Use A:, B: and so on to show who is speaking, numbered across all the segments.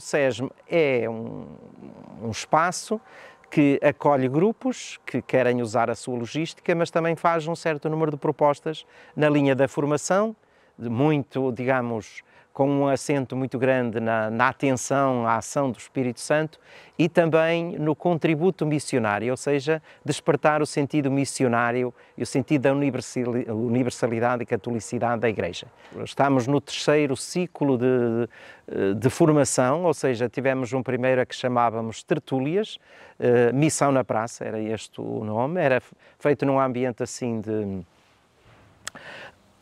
A: O SESM é um, um espaço que acolhe grupos que querem usar a sua logística, mas também faz um certo número de propostas na linha da formação, muito, digamos, com um acento muito grande na, na, atenção à ação do Espírito Santo e também no contributo missionário, ou seja, despertar o sentido missionário e o sentido da universalidade e catolicidade da Igreja. Estamos no terceiro ciclo de, de formação, ou seja, tivemos um primeiro que chamávamos Tertúlias, eh, Missão na Praça, era este o nome, era feito num ambiente assim de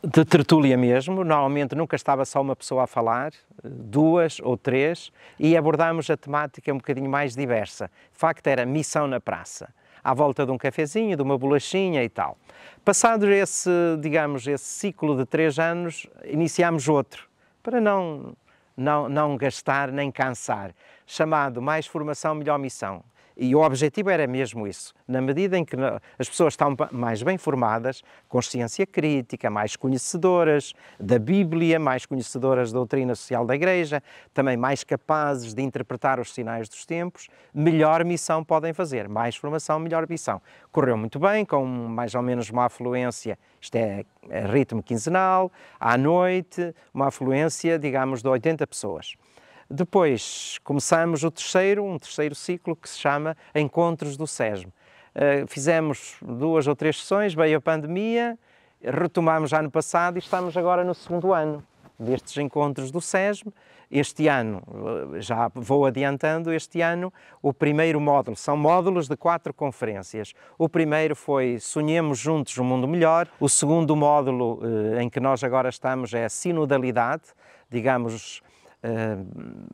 A: de tertúlia mesmo, normalmente nunca estava só uma pessoa a falar, duas ou três, e abordámos a temática um bocadinho mais diversa. De facto, era missão na praça, à volta de um cafezinho, de uma bolachinha e tal. Passado esse, digamos, esse ciclo de três anos, iniciámos outro, para não, não, não gastar nem cansar, chamado Mais Formação, Melhor Missão. E o objetivo era mesmo isso. Na medida em que as pessoas estão mais bem formadas, consciência crítica, mais conhecedoras da Bíblia, mais conhecedoras da doutrina social da Igreja, também mais capazes de interpretar os sinais dos tempos, melhor missão podem fazer. Mais formação, melhor missão. Correu muito bem, com mais ou menos uma afluência, isto é, é ritmo quinzenal, à noite, uma afluência, digamos, de 80 pessoas. Depois começamos o terceiro, um terceiro ciclo que se chama Encontros do SESM. Eh, fizemos duas ou três sessões, veio a pandemia, retomámos ano passado e estamos agora no segundo ano destes encontros do SESM. Este ano, eh, já vou adiantando, este ano o primeiro módulo, são módulos de quatro conferências. O primeiro foi Sonhemos Juntos um Mundo Melhor. O segundo módulo eh, em que nós agora estamos é a Sinodalidade, digamos, eh,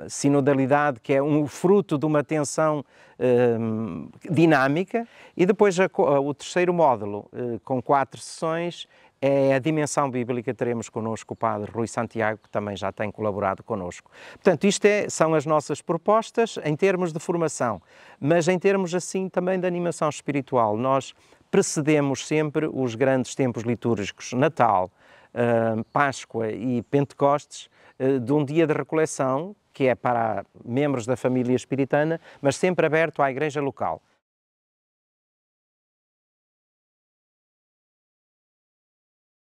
A: sinodalidade que é um fruto de uma tensão uh, dinâmica e depois a, o terceiro módulo uh, com quatro sessões é a dimensão bíblica, teremos connosco o padre Rui Santiago, que também já tem colaborado connosco. Portanto, isto é, são as nossas propostas em termos de formação, mas em termos assim também de animação espiritual. Nós precedemos sempre os grandes tempos litúrgicos, Natal, Páscoa e Pentecostes, eh, de um dia de recoleção, que é para membros da família espiritana, mas sempre aberto à igreja local.